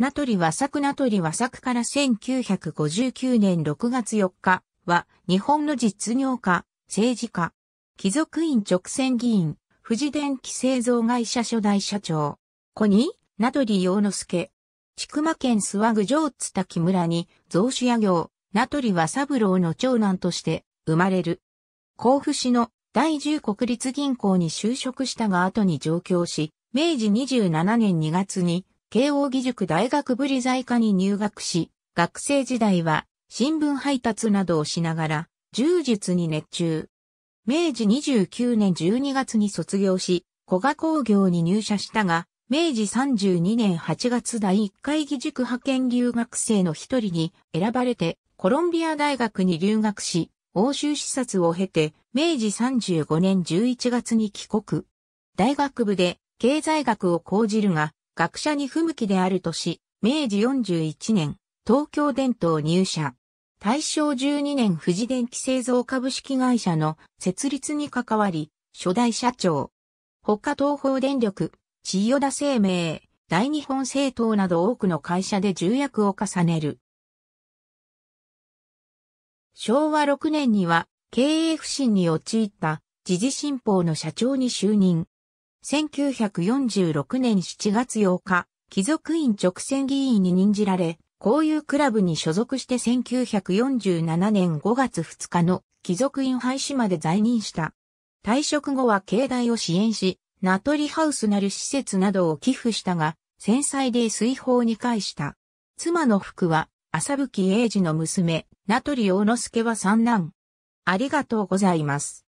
名取和作名取和作から1959年6月4日は日本の実業家、政治家、貴族院直線議員、富士電気製造会社初代社長。子に、名取洋之助。千曲県諏訪郡上津滝村に、造主屋業、名取ブ三郎の長男として生まれる。甲府市の第10国立銀行に就職したが後に上京し、明治27年2月に慶応義塾大学ぶり在科に入学し、学生時代は新聞配達などをしながら、柔術に熱中。明治29年12月に卒業し、古賀工業に入社したが、明治32年8月第1回義塾派遣留学生の一人に選ばれて、コロンビア大学に留学し、欧州視察を経て、明治35年11月に帰国。大学部で経済学を講じるが、学者に不向きであるとし、明治41年、東京電灯入社。大正12年富士電気製造株式会社の設立に関わり、初代社長。他東方電力、千代田生命、大日本政党など多くの会社で重役を重ねる。昭和6年には経営不振に陥った時事新報の社長に就任。1946年7月8日、貴族院直選議員に任じられ、交友クラブに所属して1947年5月2日の貴族院廃止まで在任した。退職後は境内を支援し、ナトリハウスなる施設などを寄付したが、戦災で水砲に返した。妻の服は、浅吹英二の娘、名取洋之助は三男。ありがとうございます。